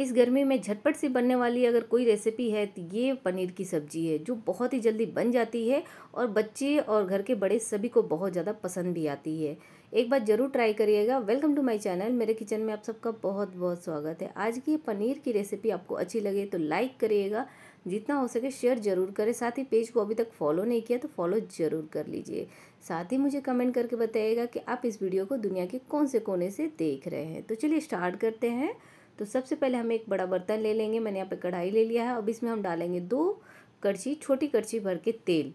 इस गर्मी में झटपट से बनने वाली अगर कोई रेसिपी है तो ये पनीर की सब्ज़ी है जो बहुत ही जल्दी बन जाती है और बच्चे और घर के बड़े सभी को बहुत ज़्यादा पसंद भी आती है एक बार ज़रूर ट्राई करिएगा वेलकम टू माय चैनल मेरे किचन में आप सबका बहुत बहुत स्वागत है आज की पनीर की रेसिपी आपको अच्छी लगे तो लाइक करिएगा जितना हो सके शेयर ज़रूर करें साथ ही पेज को अभी तक फॉलो नहीं किया तो फॉलो ज़रूर कर लीजिए साथ ही मुझे कमेंट करके बताइएगा कि आप इस वीडियो को दुनिया के कौन से कोने से देख रहे हैं तो चलिए स्टार्ट करते हैं तो सबसे पहले हम एक बड़ा बर्तन ले लेंगे मैंने यहाँ पे कढ़ाई ले लिया है अब इसमें हम डालेंगे दो कड़छी छोटी कड़छी भर के तेल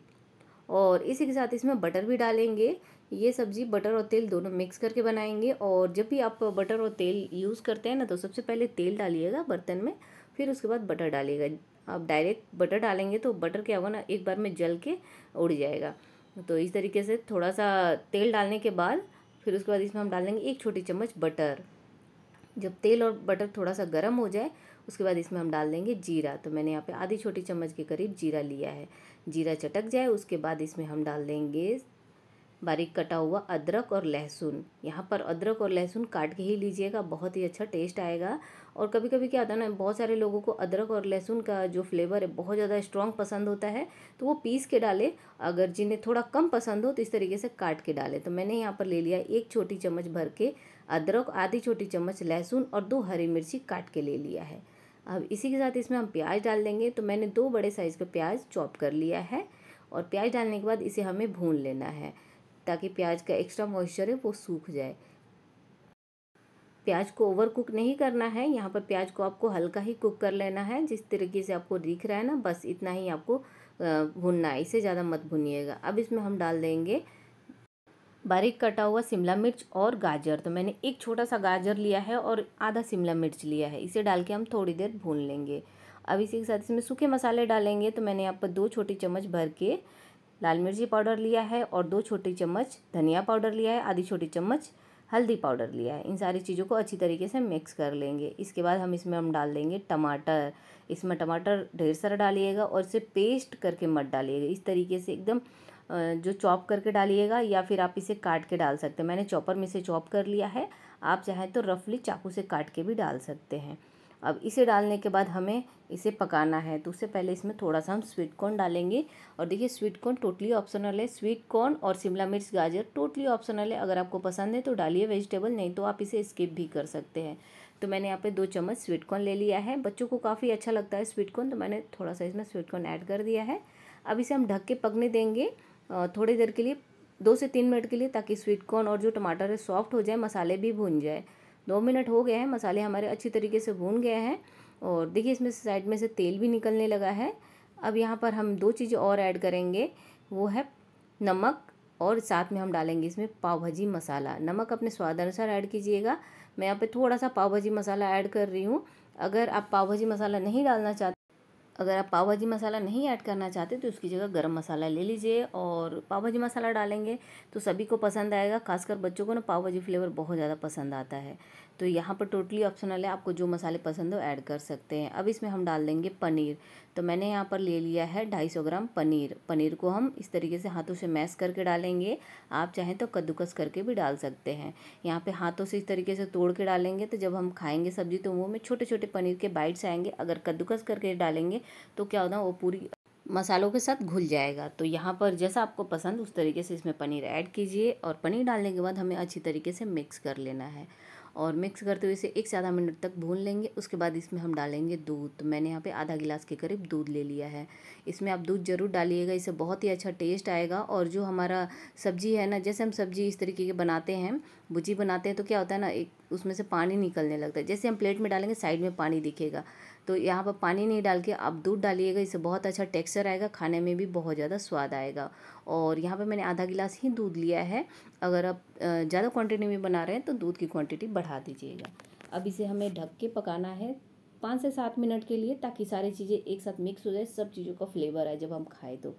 और इसी के साथ इसमें बटर भी डालेंगे ये सब्ज़ी बटर और तेल दोनों मिक्स करके बनाएंगे और जब भी आप बटर और तेल यूज़ करते हैं ना तो सबसे पहले तेल डालिएगा बर्तन में फिर उसके बाद बटर डालिएगा आप डायरेक्ट बटर डालेंगे तो बटर क्या होगा ना एक बार में जल के उड़ जाएगा तो इस तरीके से थोड़ा सा तेल डालने के बाद फिर उसके बाद इसमें हम डालेंगे एक छोटी चम्मच बटर जब तेल और बटर थोड़ा सा गर्म हो जाए उसके बाद इसमें हम डाल देंगे जीरा तो मैंने यहाँ पे आधी छोटी चम्मच के करीब जीरा लिया है जीरा चटक जाए उसके बाद इसमें हम डाल देंगे बारीक कटा हुआ अदरक और लहसुन यहाँ पर अदरक और लहसुन काट के ही लीजिएगा बहुत ही अच्छा टेस्ट आएगा और कभी कभी क्या होता है ना बहुत सारे लोगों को अदरक और लहसुन का जो फ्लेवर है बहुत ज़्यादा स्ट्रॉन्ग पसंद होता है तो वो पीस के डाले अगर जिन्हें थोड़ा कम पसंद हो तो इस तरीके से काट के डाले तो मैंने यहाँ पर ले लिया एक छोटी चम्मच भर के अदरक आधी छोटी चम्मच लहसुन और दो हरी मिर्ची काट के ले लिया है अब इसी के साथ इसमें हम प्याज डाल देंगे तो मैंने दो बड़े साइज़ का प्याज चॉप कर लिया है और प्याज डालने के बाद इसे हमें भून लेना है ताकि प्याज का एक्स्ट्रा मॉइस्चर है वो सूख जाए प्याज को ओवर कुक नहीं करना है यहाँ पर प्याज को आपको हल्का ही कुक कर लेना है जिस तरीके से आपको दिख रहा है ना बस इतना ही आपको भूनना है इसे ज़्यादा मत भूनिएगा अब इसमें हम डाल देंगे बारीक कटा हुआ शिमला मिर्च और गाजर तो मैंने एक छोटा सा गाजर लिया है और आधा शिमला मिर्च लिया है इसे डाल के हम थोड़ी देर भून लेंगे अब इसी के साथ इसमें सूखे मसाले डालेंगे तो मैंने यहाँ पर दो छोटी चम्मच भर के लाल मिर्ची पाउडर लिया है और दो छोटी चम्मच धनिया पाउडर लिया है आधी छोटी चम्मच हल्दी पाउडर लिया है इन सारी चीज़ों को अच्छी तरीके से मिक्स कर लेंगे इसके बाद हम इसमें हम डाल देंगे टमाटर इसमें टमाटर ढेर सारा डालिएगा और इसे पेस्ट करके मत डालिएगा इस तरीके से एकदम जो चॉप करके डालिएगा या फिर आप इसे काट के डाल सकते हैं मैंने चॉपर में से चॉप कर लिया है आप चाहें तो रफली चाकू से काट के भी डाल सकते हैं अब इसे डालने के बाद हमें इसे पकाना है तो उससे पहले इसमें थोड़ा सा हम स्वीट कॉर्न डालेंगे और देखिए स्वीट कॉर्न टोटली ऑप्शनल है स्वीट कॉर्न और शिमला मिर्च गाजर टोटली ऑप्शनल है अगर आपको पसंद है तो डालिए वेजिटेबल नहीं तो आप इसे स्किप भी कर सकते हैं तो मैंने यहाँ पे दो चम्मच स्वीट कॉर्न ले लिया है बच्चों को काफ़ी अच्छा लगता है स्वीट कॉर्न तो मैंने थोड़ा सा इसमें स्वीट कॉर्न ऐड कर दिया है अब इसे हम ढक के पकने देंगे थोड़ी देर के लिए दो से तीन मिनट के लिए ताकि स्वीट कॉर्न और जो टमाटर है सॉफ्ट हो जाए मसाले भी भून जाए दो मिनट हो गए हैं मसाले हमारे अच्छी तरीके से भून गए हैं और देखिए इसमें साइड में से तेल भी निकलने लगा है अब यहाँ पर हम दो चीज़ें और ऐड करेंगे वो है नमक और साथ में हम डालेंगे इसमें पाव भाजी मसाला नमक अपने स्वाद अनुसार ऐड कीजिएगा मैं यहाँ पे थोड़ा सा पाव भाजी मसाला ऐड कर रही हूँ अगर आप पाव भाजी मसाला नहीं डालना चाहते अगर आप पाव भाजी मसाला नहीं ऐड करना चाहते तो उसकी जगह गरम मसाला ले लीजिए और पाव भाजी मसाला डालेंगे तो सभी को पसंद आएगा खासकर बच्चों को ना पाव भाजी फ्लेवर बहुत ज़्यादा पसंद आता है तो यहाँ पर टोटली ऑप्शनल है आपको जो मसाले पसंद हो ऐड कर सकते हैं अब इसमें हम डाल देंगे पनीर तो मैंने यहाँ पर ले लिया है 250 ग्राम पनीर पनीर को हम इस तरीके से हाथों से मैश करके डालेंगे आप चाहें तो कद्दूकस करके भी डाल सकते हैं यहाँ पे हाथों से इस तरीके से तोड़ के डालेंगे तो जब हम खाएंगे सब्जी तो मुँह में छोटे छोटे पनीर के बाइट्स आएंगे अगर कद्दूकस करके डालेंगे तो क्या होता है वो पूरी मसालों के साथ घुल जाएगा तो यहाँ पर जैसा आपको पसंद उस तरीके से इसमें पनीर ऐड कीजिए और पनीर डालने के बाद हमें अच्छी तरीके से मिक्स कर लेना है और मिक्स करते हुए इसे एक से आधा मिनट तक भून लेंगे उसके बाद इसमें हम डालेंगे दूध तो मैंने यहाँ पे आधा गिलास के करीब दूध ले लिया है इसमें आप दूध ज़रूर डालिएगा इससे बहुत ही अच्छा टेस्ट आएगा और जो हमारा सब्ज़ी है ना जैसे हम सब्ज़ी इस तरीके के बनाते हैं भुजी बनाते हैं तो क्या होता है ना एक उसमें से पानी निकलने लगता है जैसे हम प्लेट में डालेंगे साइड में पानी दिखेगा तो यहाँ पर पानी नहीं डाल के आप दूध डालिएगा इससे बहुत अच्छा टेक्सचर आएगा खाने में भी बहुत ज़्यादा स्वाद आएगा और यहाँ पर मैंने आधा गिलास ही दूध लिया है अगर आप ज़्यादा क्वान्टिटी में बना रहे हैं तो दूध की क्वान्टिटी बढ़ा दीजिएगा अब इसे हमें ढक के पकाना है पाँच से सात मिनट के लिए ताकि सारी चीज़ें एक साथ मिक्स हो जाए सब चीज़ों का फ्लेवर आए जब हम खाएँ तो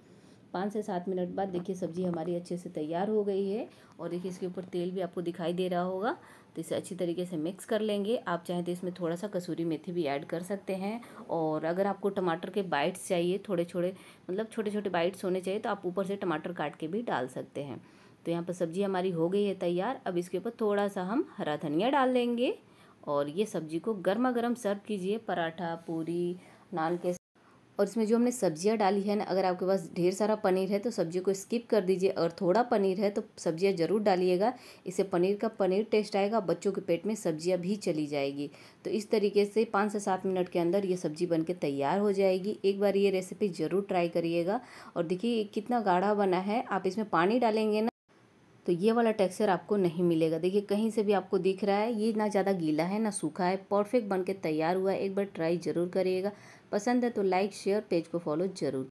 पाँच से सात मिनट बाद देखिए सब्ज़ी हमारी अच्छे से तैयार हो गई है और देखिए इसके ऊपर तेल भी आपको दिखाई दे रहा होगा तो इसे अच्छी तरीके से मिक्स कर लेंगे आप चाहें तो इसमें थोड़ा सा कसूरी मेथी भी ऐड कर सकते हैं और अगर आपको टमाटर के बाइट्स चाहिए थोड़े छोड़े मतलब छोटे छोटे बाइट्स होने चाहिए तो आप ऊपर से टमाटर काट के भी डाल सकते हैं तो यहाँ पर सब्ज़ी हमारी हो गई है तैयार अब इसके ऊपर थोड़ा सा हम हरा धनिया डाल लेंगे और ये सब्ज़ी को गर्मा गर्म सर्व कीजिए पराठा पूरी नान के और इसमें जो हमने सब्जियां डाली है ना अगर आपके पास ढेर सारा पनीर है तो सब्जी को स्किप कर दीजिए और थोड़ा पनीर है तो सब्जियां ज़रूर डालिएगा इससे पनीर का पनीर टेस्ट आएगा बच्चों के पेट में सब्जियां भी चली जाएगी तो इस तरीके से पाँच से सात मिनट के अंदर ये सब्जी बन तैयार हो जाएगी एक बार ये रेसिपी ज़रूर ट्राई करिएगा और देखिए कितना गाढ़ा बना है आप इसमें पानी डालेंगे ना तो ये वाला टेक्सचर आपको नहीं मिलेगा देखिए कहीं से भी आपको दिख रहा है ये ना ज़्यादा गीला है ना सूखा है परफेक्ट बन के तैयार हुआ है एक बार ट्राई ज़रूर करिएगा पसंद है तो लाइक शेयर पेज को फॉलो जरूर